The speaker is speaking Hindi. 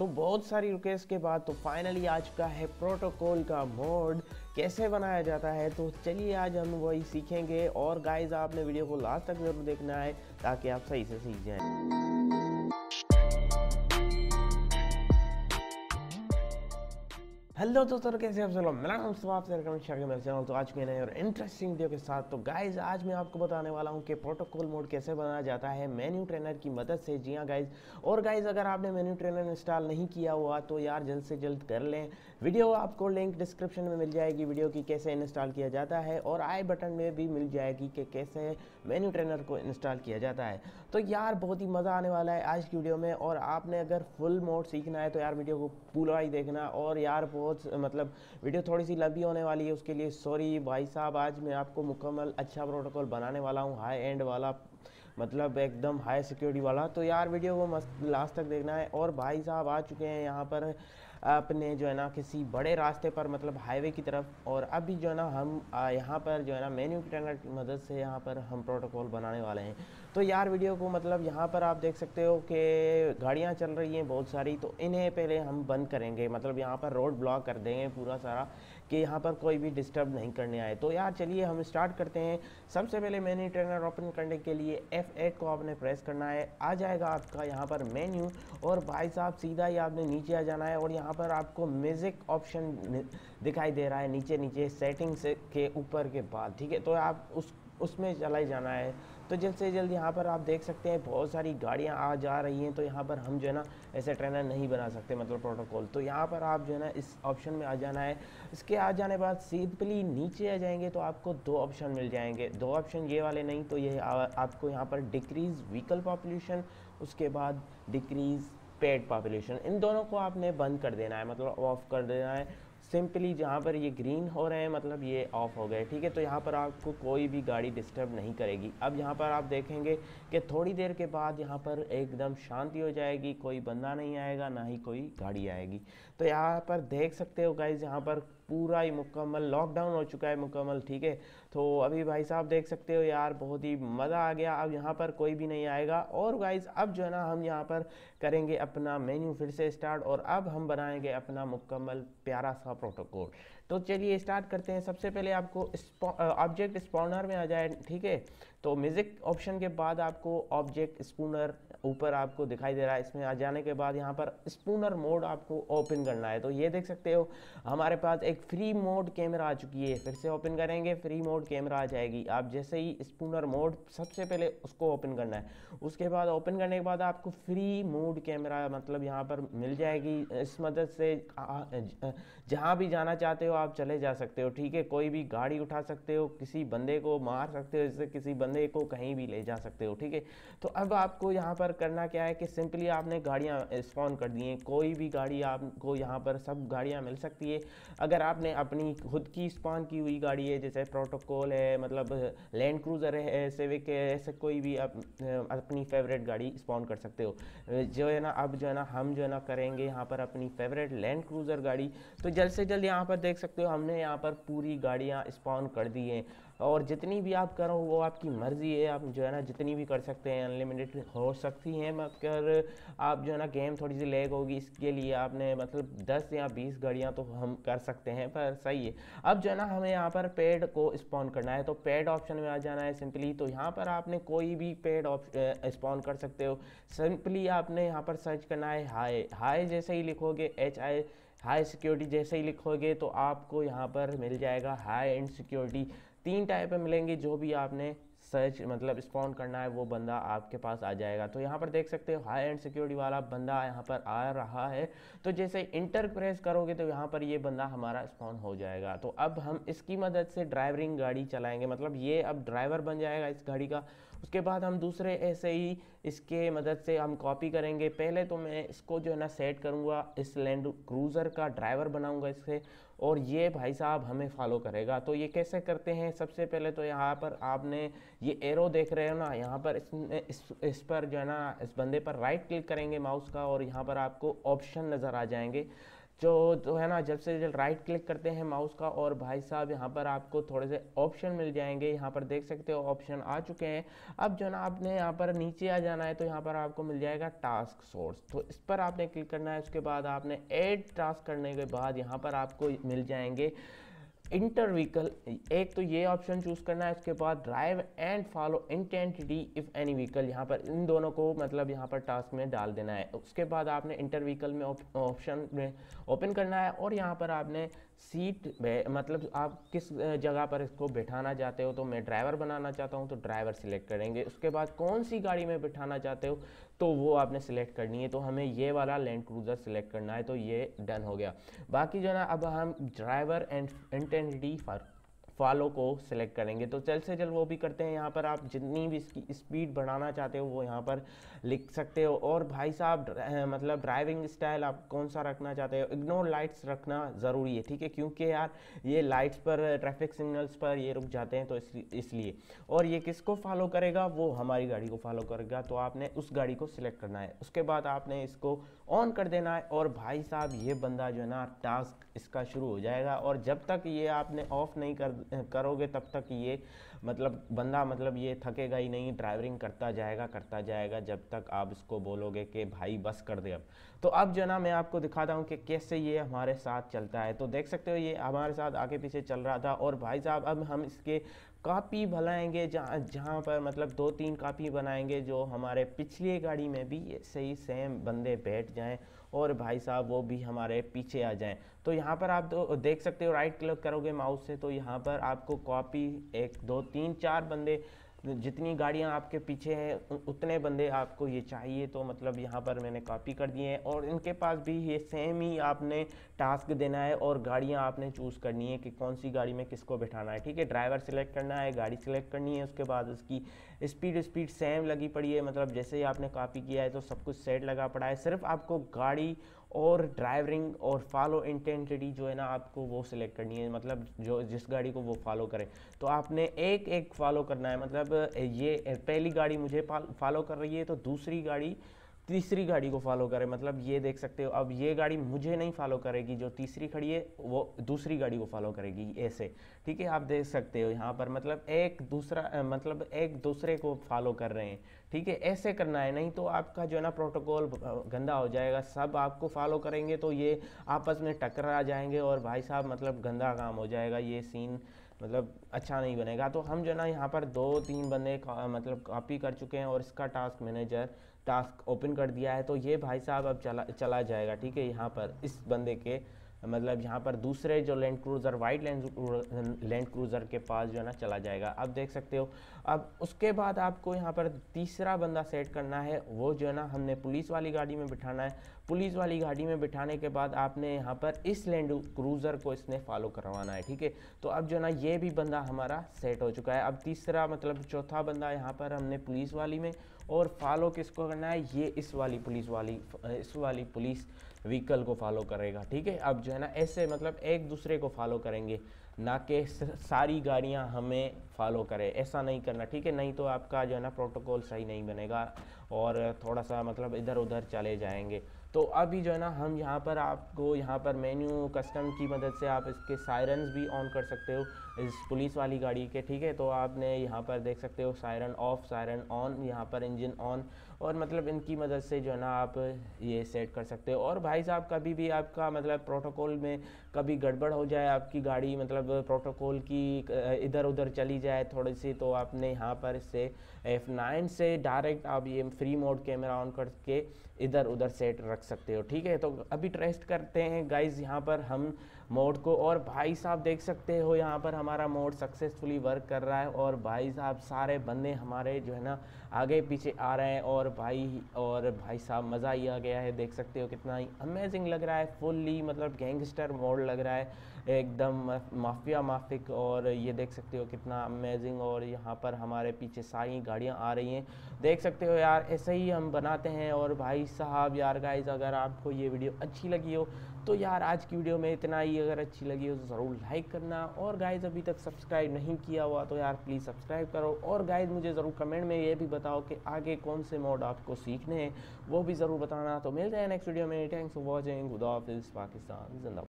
तो बहुत सारी रिक्वेस्ट के बाद तो फाइनली आज का है प्रोटोकॉल का मोड कैसे बनाया जाता है तो चलिए आज हम वही सीखेंगे और गाइज आपने वीडियो को लास्ट तक ज़रूर देखना है ताकि आप सही से सीख जाए हेलो दोस्तों कैसे आप सलाम मेरा नाम सुबह आपसे चैनल तो आज मैंने और इंटरेस्टिंग वीडियो के साथ तो गाइज आज मैं आपको बताने वाला हूँ कि प्रोटोकॉल मोड कैसे बनाया जाता है मेन्यू ट्रेनर की मदद से जी हाँ गाइज और गाइज अगर आपने मेन्यू ट्रेनर इंस्टॉल नहीं किया हुआ तो यार जल्द से जल्द कर लें वीडियो आपको लिंक डिस्क्रिप्शन में मिल जाएगी वीडियो की कैसे इंस्टॉल किया जाता है और आई बटन में भी मिल जाएगी कि कैसे मेन्यू ट्रेनर को इंस्टॉल किया जाता है तो यार बहुत ही मज़ा आने वाला है आज की वीडियो में और आपने अगर फुल मोड सीखना है तो यार वीडियो को पूरा ही देखना और यार बहुत मतलब वीडियो थोड़ी सी लंबी होने वाली है उसके लिए सॉरी भाई साहब आज मैं आपको मुकम्मल अच्छा प्रोटोकॉल बनाने वाला हूँ हाई एंड वाला मतलब एकदम हाई सिक्योरिटी वाला तो यार वीडियो को मस्त लास्ट तक देखना है और भाई साहब आ चुके हैं यहाँ पर अपने जो है ना किसी बड़े रास्ते पर मतलब हाईवे की तरफ और अभी जो है ना हम यहाँ पर जो है ना मेन्यू की मदद से यहाँ पर हम प्रोटोकॉल बनाने वाले हैं तो यार वीडियो को मतलब यहाँ पर आप देख सकते हो कि गाड़ियाँ चल रही हैं बहुत सारी तो इन्हें पहले हम बंद करेंगे मतलब यहाँ पर रोड ब्लॉक कर देंगे पूरा सारा कि यहाँ पर कोई भी डिस्टर्ब नहीं करने आए तो यार चलिए हम स्टार्ट करते हैं सबसे पहले मैन्यू ट्रेनर ओपन करने के लिए F8 को आपने प्रेस करना है आ जाएगा आपका यहाँ पर मेन्यू और भाई साहब सीधा ही आपने नीचे आ जाना है और यहाँ पर आपको म्यूज़िक ऑप्शन दिखाई दे रहा है नीचे नीचे सेटिंग्स के ऊपर के बाद ठीक है तो आप उस उसमें चला जाना है तो जल्द से जल्द यहाँ पर आप देख सकते हैं बहुत सारी गाड़ियाँ आ जा रही हैं तो यहाँ पर हम जो है ना ऐसे ट्रेनर नहीं बना सकते मतलब प्रोटोकॉल तो यहाँ पर आप जो है ना इस ऑप्शन में आ जाना है इसके आ जाने बाद सिंपली नीचे आ जाएंगे तो आपको दो ऑप्शन मिल जाएंगे दो ऑप्शन ये वाले नहीं तो ये आपको यहाँ पर डिक्रीज़ व्हीकल पॉपुलेशन उसके बाद डिक्रीज़ पेड पॉपुलेशन इन दोनों को आपने बंद कर देना है मतलब ऑफ कर देना है सिंपली जहाँ पर ये ग्रीन हो रहे हैं मतलब ये ऑफ हो गए ठीक है तो यहाँ पर आपको कोई भी गाड़ी डिस्टर्ब नहीं करेगी अब यहाँ पर आप देखेंगे कि थोड़ी देर के बाद यहाँ पर एकदम शांति हो जाएगी कोई बंदा नहीं आएगा ना ही कोई गाड़ी आएगी तो यहाँ पर देख सकते हो गाइज यहाँ पर पूरा ही मुकम्मल लॉकडाउन हो चुका है मुकम्मल ठीक है तो अभी भाई साहब देख सकते हो यार बहुत ही मज़ा आ गया अब यहाँ पर कोई भी नहीं आएगा और गाइज अब जो है ना हम यहाँ पर करेंगे अपना मेन्यू फिर से स्टार्ट और अब हम बनाएंगे अपना मुकम्मल प्यारा सा प्रोटोकॉल तो चलिए स्टार्ट करते हैं सबसे पहले आपको ऑब्जेक्ट स्पॉनर में आ जाए ठीक है तो म्यूज़िक ऑप्शन के बाद आपको ऑब्जेक्ट स्पूनर ऊपर आपको दिखाई दे रहा है इसमें आ जाने के बाद यहाँ पर स्पूनर मोड आपको ओपन करना है तो ये देख सकते हो हमारे पास एक फ्री मोड कैमरा आ चुकी है फिर से ओपन करेंगे फ्री मोड कैमरा आ जाएगी आप जैसे ही स्पूनर मोड सबसे पहले उसको ओपन करना है उसके बाद ओपन करने के बाद आपको फ्री मोड कैमरा मतलब यहाँ पर मिल जाएगी इस मदद से जहाँ भी जाना चाहते हो आप चले जा सकते हो ठीक है कोई भी गाड़ी उठा सकते हो किसी बंदे को मार सकते हो जैसे किसी बंदे बंदे को कहीं भी ले जा सकते हो ठीक है तो अब आपको यहाँ पर करना क्या है कि सिंपली आपने गाड़ियाँ स्पॉन कर दी हैं कोई भी गाड़ी आपको यहाँ पर सब गाड़ियाँ मिल सकती है अगर आपने अपनी खुद की स्पॉन की हुई गाड़ी है जैसे प्रोटोकॉल है मतलब लैंड क्रूज़र है सेविक है ऐसे कोई भी आप अपनी फेवरेट गाड़ी स्पॉन कर सकते हो जो है ना अब जो है ना हम जो है ना करेंगे यहाँ पर अपनी फेवरेट लैंड क्रूज़र गाड़ी तो जल्द से जल्द यहाँ पर देख सकते हो हमने यहाँ पर पूरी गाड़ियाँ स्पॉन कर दी हैं और जितनी भी आप करो वो आपकी मर्ज़ी है आप जो है ना जितनी भी कर सकते हैं अनलिमिटेड हो सकती हैं मगर आप जो है ना गेम थोड़ी सी लेग होगी इसके लिए आपने मतलब दस या बीस घड़ियाँ तो हम कर सकते हैं पर सही है अब जो है ना हमें यहाँ पर पेड को स्पॉन करना है तो पेड ऑप्शन में आ जाना है सिंपली तो यहाँ पर आपने कोई भी पेड स्पॉन कर सकते हो सिंपली आपने यहाँ पर सर्च करना है हाई हाई जैसे ही लिखोगे एच आई हाई सिक्योरिटी जैसे ही लिखोगे तो आपको यहाँ पर मिल जाएगा हाई एंड सिक्योरिटी तीन टाइप में मिलेंगी जो भी आपने सर्च मतलब स्पॉन करना है वो बंदा आपके पास आ जाएगा तो यहाँ पर देख सकते हो हाई एंड सिक्योरिटी वाला बंदा यहाँ पर आ रहा है तो जैसे इंटर प्रेस करोगे तो यहाँ पर ये बंदा हमारा स्पॉन हो जाएगा तो अब हम इसकी मदद से ड्राइवरिंग गाड़ी चलाएंगे मतलब ये अब ड्राइवर बन जाएगा इस गाड़ी का उसके बाद हम दूसरे ऐसे ही इसके मदद से हम कॉपी करेंगे पहले तो मैं इसको जो है ना सेट करूँगा इस लैंड क्रूज़र का ड्राइवर बनाऊँगा इससे और ये भाई साहब हमें फॉलो करेगा तो ये कैसे करते हैं सबसे पहले तो यहाँ पर आपने ये एरो देख रहे हो ना यहाँ पर इस, इस इस पर जो है ना इस बंदे पर राइट क्लिक करेंगे माउस का और यहाँ पर आपको ऑप्शन नज़र आ जाएंगे जो तो है ना जब से जब राइट क्लिक करते हैं माउस का और भाई साहब यहाँ पर आपको थोड़े से ऑप्शन मिल जाएंगे यहाँ पर देख सकते हो ऑप्शन आ चुके हैं अब जो है ना आपने यहाँ पर नीचे आ जाना है तो यहाँ पर आपको मिल जाएगा टास्क सोर्स तो इस पर आपने क्लिक करना है उसके बाद आपने एड टास्क करने के बाद यहाँ पर आपको मिल जाएंगे इंटर व्हीकल एक तो ये ऑप्शन चूज़ करना है उसके बाद drive and follow intensity if any vehicle यहाँ पर इन दोनों को मतलब यहाँ पर टास्क में डाल देना है उसके बाद आपने इंटर व्हीकल में ऑप्शन में ओपन करना है और यहाँ पर आपने सीट मतलब आप किस जगह पर इसको बैठाना चाहते हो तो मैं ड्राइवर बनाना चाहता हूँ तो ड्राइवर सिलेक्ट करेंगे उसके बाद कौन सी गाड़ी में बैठाना चाहते हो तो वो आपने सिलेक्ट करनी है तो हमें ये वाला लैंड क्रूज़र सिलेक्ट करना है तो ये डन हो गया बाकी जो है ना अब हम driver and intensity for follow को सिलेक्ट करेंगे तो जल्द से जल्द वो भी करते हैं यहाँ पर आप जितनी भी इसकी स्पीड बढ़ाना चाहते हो वो यहाँ पर लिख सकते हो और भाई साहब मतलब ड्राइविंग स्टाइल आप कौन सा रखना चाहते हो इग्नोर लाइट्स रखना ज़रूरी है ठीक है क्योंकि यार ये लाइट्स पर ट्रैफिक सिग्नल्स पर ये रुक जाते हैं तो इस, इसलिए और ये किस फॉलो करेगा वो हमारी गाड़ी को फॉलो करेगा तो आपने उस गाड़ी को सिलेक्ट करना है उसके बाद आपने इसको ऑन कर देना है और भाई साहब ये बंदा जो है ना टास्क इसका शुरू हो जाएगा और जब तक ये आपने ऑफ नहीं कर करोगे तब तक ये मतलब बंदा मतलब ये थकेगा ही नहीं ड्राइवरिंग करता जाएगा करता जाएगा जब तक आप इसको बोलोगे कि भाई बस कर दे अब तो अब जो है ना मैं आपको दिखाता हूँ कि कैसे ये हमारे साथ चलता है तो देख सकते हो ये हमारे साथ आगे पीछे चल रहा था और भाई साहब अब हम इसके कापी बनाएंगे जहाँ जहाँ पर मतलब दो तीन कापी बनाएंगे जो हमारे पिछली गाड़ी में भी सही सेम बंदे बैठ जाएं और भाई साहब वो भी हमारे पीछे आ जाएं तो यहाँ पर आप तो देख सकते हो राइट क्लिक करोगे माउस से तो यहाँ पर आपको कॉपी एक दो तीन चार बंदे जितनी गाड़ियाँ आपके पीछे हैं उतने बंदे आपको ये चाहिए तो मतलब यहाँ पर मैंने कॉपी कर दिए हैं और इनके पास भी ये सेम ही आपने टास्क देना है और गाड़ियाँ आपने चूज़ करनी है कि कौन सी गाड़ी में किसको बैठाना है ठीक है ड्राइवर सिलेक्ट करना है गाड़ी सिलेक्ट करनी है उसके बाद उसकी स्पीड स्पीड सेम लगी पड़ी है मतलब जैसे ही आपने कॉपी किया है तो सब कुछ सेट लगा पड़ा है सिर्फ आपको गाड़ी और ड्राइवरिंग और फॉलो इंटेंसिटी जो है ना आपको वो सिलेक्ट करनी है मतलब जो जिस गाड़ी को वो फॉलो करे तो आपने एक एक फॉलो करना है मतलब ये पहली गाड़ी मुझे फॉलो कर रही है तो दूसरी गाड़ी तीसरी गाड़ी को फॉलो करे मतलब ये देख सकते हो अब ये गाड़ी मुझे नहीं फॉलो करेगी जो तीसरी खड़ी है वो दूसरी गाड़ी को फॉलो करेगी ऐसे ठीक है आप देख सकते हो यहाँ पर मतलब एक दूसरा मतलब एक दूसरे को फॉलो कर रहे हैं ठीक है ऐसे करना है नहीं तो आपका जो है ना प्रोटोकॉल गंदा हो जाएगा सब आपको फॉलो करेंगे तो ये आपस में टकरा जाएंगे और भाई साहब मतलब गंदा काम हो जाएगा ये सीन मतलब अच्छा नहीं बनेगा तो हम जो ना यहाँ पर दो तीन बंदे मतलब कॉपी कर चुके हैं और इसका टास्क मैनेजर टास्क ओपन कर दिया है तो ये भाई साहब अब चला चला जाएगा ठीक है यहाँ पर इस बंदे के मतलब यहाँ पर दूसरे जो Land Cruiser white Land Land Cruiser के पास जो है ना चला जाएगा आप देख सकते हो अब उसके बाद आपको यहाँ पर तीसरा बंदा सेट करना है वो जो है ना हमने पुलिस वाली गाड़ी में बिठाना है पुलिस वाली गाड़ी में बिठाने के बाद आपने यहाँ पर इस लैंड क्रूज़र को इसने फॉलो करवाना है ठीक है तो अब जो है ना ये भी बंदा हमारा सेट हो चुका है अब तीसरा मतलब चौथा बंदा यहाँ पर हमने पुलिस वाली में और फॉलो किसको करना है ये इस वाली पुलिस वाली इस वाली पुलिस व्हीकल को फॉलो करेगा ठीक है अब जो है ना ऐसे मतलब एक दूसरे को फॉलो करेंगे ना कि सारी गाड़ियां हमें फॉलो करें ऐसा नहीं करना ठीक है नहीं तो आपका जो है ना प्रोटोकॉल सही नहीं बनेगा और थोड़ा सा मतलब इधर उधर चले जाएंगे तो अभी जो है ना हम यहाँ पर आपको यहाँ पर मेन्यू कस्टम की मदद से आप इसके सायरन्स भी ऑन कर सकते हो इस पुलिस वाली गाड़ी के ठीक है तो आपने यहाँ पर देख सकते हो सायरन ऑफ़ सायरन ऑन यहाँ पर इंजन ऑन और मतलब इनकी मदद से जो है ना आप ये सेट कर सकते हो और भाई साहब कभी भी आपका मतलब प्रोटोकॉल में कभी गड़बड़ हो जाए आपकी गाड़ी मतलब प्रोटोकॉल की इधर उधर चली जाए थोड़ी सी तो आपने यहाँ पर इससे एफ नाइन से डायरेक्ट आप ये फ्री मोड कैमरा ऑन करके इधर उधर सेट रख सकते हो ठीक है तो अभी ट्रेस्ट करते हैं गाइज यहाँ पर हम मोड को और भाई साहब देख सकते हो यहाँ पर हमारा मोड सक्सेसफुली वर्क कर रहा है और भाई साहब सारे बंदे हमारे जो है ना आगे पीछे आ रहे हैं और भाई और भाई साहब मज़ा ही आ गया है देख सकते हो कितना ही अमेजिंग लग रहा है फुल्ली मतलब गैंगस्टर मोड लग रहा है एकदम माफिया माफिक और ये देख सकते हो कितना अमेजिंग और यहाँ पर हमारे पीछे सारी गाड़ियाँ आ रही हैं देख सकते हो यार ऐसे ही हम बनाते हैं और भाई साहब यार गाइज अगर आपको ये वीडियो अच्छी लगी हो तो यार आज की वीडियो में इतना ही अगर अच्छी लगी हो तो ज़रूर लाइक करना और गाइज अभी तक सब्सक्राइब नहीं किया हुआ तो यार प्लीज़ सब्सक्राइब करो और गाइज मुझे ज़रूर कमेंट में ये भी बताओ कि आगे कौन से मोड आपको सीखने हैं वो भी ज़रूर बताना तो मिलते हैं नेक्स्ट वीडियो में थैंक्स फॉर वॉचिंग खुदा हाफिज़ पाकिस्तान जिंदा